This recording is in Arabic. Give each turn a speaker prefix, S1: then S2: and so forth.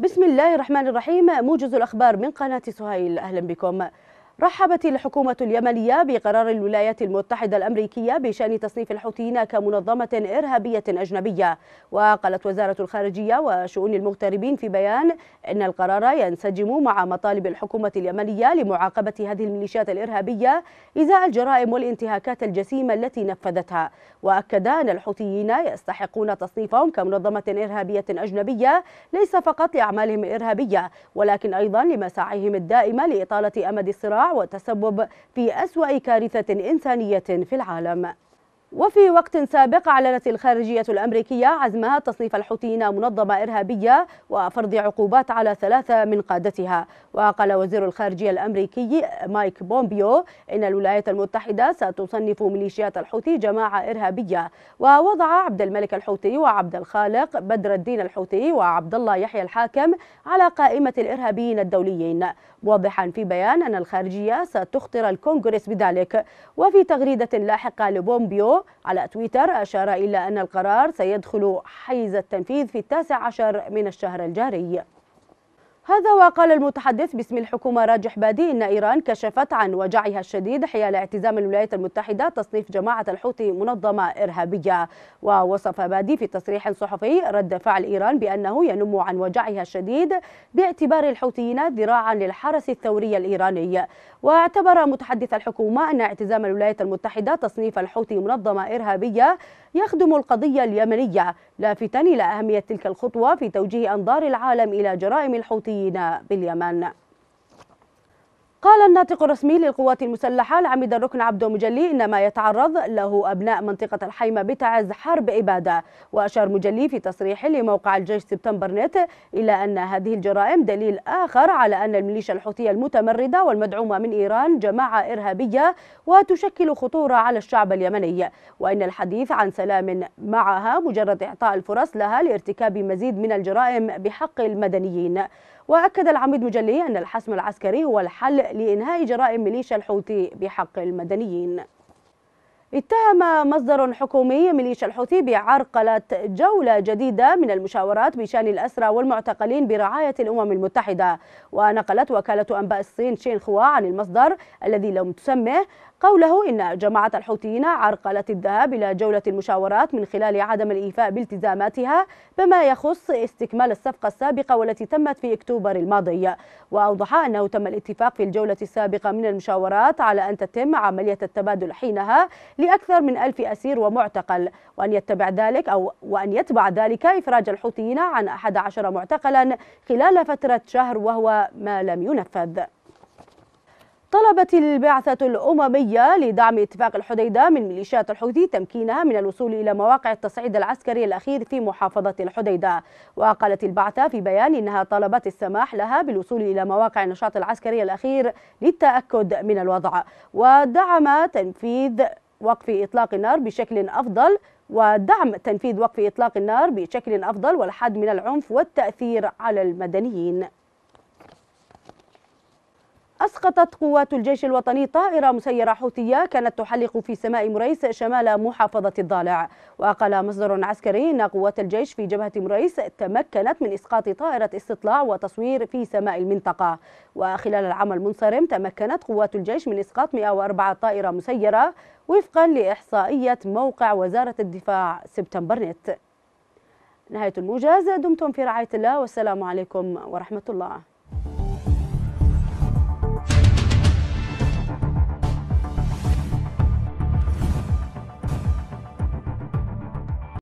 S1: بسم الله الرحمن الرحيم موجز الأخبار من قناة سهيل أهلا بكم رحبت الحكومة اليمنية بقرار الولايات المتحدة الأمريكية بشأن تصنيف الحوثيين كمنظمة إرهابية أجنبية وقالت وزارة الخارجية وشؤون المغتربين في بيان أن القرار ينسجم مع مطالب الحكومة اليمنية لمعاقبة هذه الميليشيات الإرهابية إزاء الجرائم والانتهاكات الجسيمة التي نفذتها وأكد أن الحوثيين يستحقون تصنيفهم كمنظمة إرهابية أجنبية ليس فقط لأعمالهم الإرهابية ولكن أيضا لمساعيهم الدائمة لإطالة أمد الصراع وتسبب في أسوأ كارثة إنسانية في العالم وفي وقت سابق أعلنت الخارجية الأمريكية عزمها تصنيف الحوثيين منظمة إرهابية وفرض عقوبات على ثلاثة من قادتها وقال وزير الخارجية الأمريكي مايك بومبيو إن الولايات المتحدة ستصنف ميليشيات الحوثي جماعة إرهابية ووضع عبد الملك الحوثي وعبد الخالق بدر الدين الحوثي وعبد الله يحيى الحاكم على قائمة الإرهابيين الدوليين واضحا في بيان أن الخارجية ستخطر الكونغرس بذلك وفي تغريدة لاحقة لبومبيو على تويتر أشار إلى أن القرار سيدخل حيز التنفيذ في التاسع عشر من الشهر الجاري هذا وقال المتحدث باسم الحكومة راجح بادي إن إيران كشفت عن وجعها الشديد حيال اعتزام الولايات المتحدة تصنيف جماعة الحوثي منظمة إرهابية ووصف بادي في تصريح صحفي رد فعل إيران بأنه ينم عن وجعها الشديد باعتبار الحوثيين ذراعا للحرس الثوري الإيراني واعتبر متحدث الحكومة أن اعتزام الولايات المتحدة تصنيف الحوثي منظمة إرهابية يخدم القضية اليمنية لافتا إلى أهمية تلك الخطوة في توجيه أنظار العالم إلى جرائم الحوثيين باليمن قال الناطق الرسمي للقوات المسلحة العميد الركن عبدو مجلي إن ما يتعرض له أبناء منطقة الحيمة بتعز حرب إبادة وأشار مجلي في تصريح لموقع الجيش سبتمبر نت إلى أن هذه الجرائم دليل آخر على أن الميليشيا الحوثية المتمردة والمدعومة من إيران جماعة إرهابية وتشكل خطورة على الشعب اليمني وإن الحديث عن سلام معها مجرد إعطاء الفرص لها لارتكاب مزيد من الجرائم بحق المدنيين وأكد العميد مجلي أن الحسم العسكري هو الحل لإنهاء جرائم ميليشيا الحوثي بحق المدنيين اتهم مصدر حكومي ميليشيا الحوثي بعرقلة جولة جديدة من المشاورات بشان الأسرى والمعتقلين برعاية الأمم المتحدة ونقلت وكالة أنباء الصين شينخوا عن المصدر الذي لم تسمه قوله إن جماعة الحوثيين عرقلت الذهاب إلى جولة المشاورات من خلال عدم الإيفاء بالتزاماتها بما يخص استكمال الصفقة السابقة والتي تمت في أكتوبر الماضي وأوضح أنه تم الاتفاق في الجولة السابقة من المشاورات على أن تتم عملية التبادل حينها لأكثر من ألف أسير ومعتقل وأن يتبع ذلك أو وأن يتبع ذلك إفراج الحوثيين عن 11 معتقلا خلال فترة شهر وهو ما لم ينفذ طلبت البعثة الأممية لدعم اتفاق الحديدة من ميليشيات الحوثي تمكينها من الوصول إلى مواقع التصعيد العسكري الأخير في محافظة الحديدة وقالت البعثة في بيان إنها طلبت السماح لها بالوصول إلى مواقع النشاط العسكري الأخير للتأكد من الوضع ودعم تنفيذ وقف إطلاق النار بشكل أفضل ودعم تنفيذ وقف إطلاق النار بشكل أفضل والحد من العنف والتأثير على المدنيين أسقطت قوات الجيش الوطني طائرة مسيرة حوثية كانت تحلق في سماء مريس شمال محافظة الضالع وقال مصدر عسكري أن قوات الجيش في جبهة مريس تمكنت من إسقاط طائرة استطلاع وتصوير في سماء المنطقة وخلال العام المنصرم تمكنت قوات الجيش من إسقاط 104 طائرة مسيرة وفقا لإحصائية موقع وزارة الدفاع سبتمبر نت نهاية الموجز دمتم في رعاية الله والسلام عليكم ورحمة الله